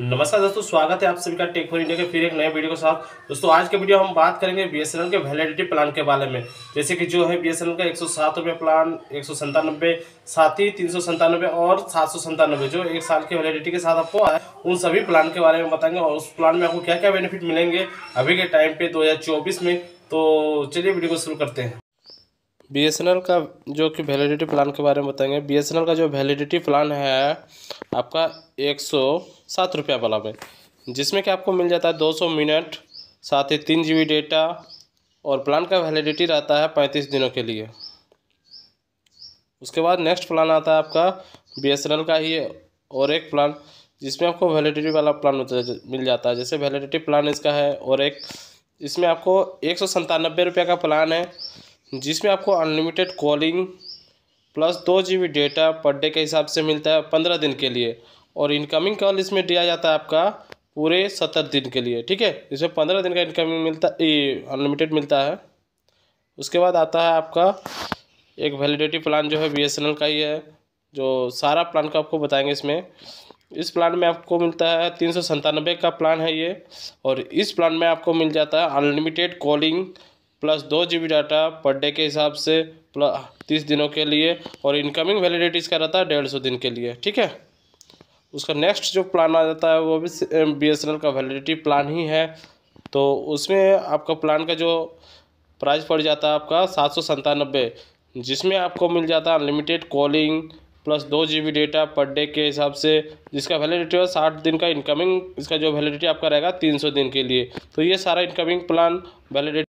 नमस्कार दोस्तों स्वागत है आप सभी का टेक फॉर इंडिया के फिर एक नए वीडियो के साथ दोस्तों आज के वीडियो हम बात करेंगे बीएसएनएल के वैलिडिटी प्लान के बारे में जैसे कि जो है बीएसएनएल का एक सौ सात रुपये प्लान एक सौ संतानबे साथ ही तीन सौ संतानबे और सात सौ संतानबे जो एक साल की वैलिडिटी के साथ आपको आए उन सभी प्लान के बारे में बताएंगे और उस प्लान में आपको क्या क्या बेनिफिट मिलेंगे अभी के टाइम पे दो में तो चलिए वीडियो को शुरू करते हैं बी का जो कि वैलिडिटी प्लान के बारे में बताएंगे बी का जो वैलिडिटी प्लान है आपका एक सौ सात वाला में जिसमें कि आपको मिल जाता है दो सौ मिनट साथ ही तीन जी डेटा और प्लान का वैलिडिटी रहता है पैंतीस दिनों के लिए उसके बाद नेक्स्ट प्लान आता है आपका बी का ही और एक प्लान जिसमें आपको वैलिडिटी वाला प्लान मिल जाता है जैसे वैलिडिटी प्लान इसका है और एक इसमें आपको एक सौ का प्लान है जिसमें आपको अनलिमिटेड कॉलिंग प्लस दो G B data per day के हिसाब से मिलता है पंद्रह दिन के लिए और इनकमिंग कॉल इसमें दिया जाता है आपका पूरे सत्तर दिन के लिए ठीक है इसमें पंद्रह दिन का इनकमिंग मिलता ये अनलिमिटेड मिलता है उसके बाद आता है आपका एक वैलिडिटी प्लान जो है बी का ही है जो सारा प्लान का आपको बताएंगे इसमें इस प्लान में आपको मिलता है तीन सौ का प्लान है ये और इस प्लान में आपको मिल जाता है अनलिमिटेड कॉलिंग प्लस दो जी डाटा पर डे के हिसाब से प्लस तीस दिनों के लिए और इनकमिंग वैलिडिटी इसका रहता है डेढ़ सौ दिन के लिए ठीक है उसका नेक्स्ट जो प्लान आ जाता है वो भी बी एस का वैलिडिटी प्लान ही है तो उसमें आपका प्लान का जो प्राइस पड़ जाता है आपका सात सौ सन्तानबे जिसमें आपको मिल जाता है अनलिमिटेड कॉलिंग प्लस दो G B data per day के हिसाब से जिसका वैलिडिटी है साठ दिन का इनकमिंग इसका जो वैलिडिटी आपका रहेगा तीन सौ दिन के लिए तो ये सारा इनकमिंग प्लान वैलिडिटी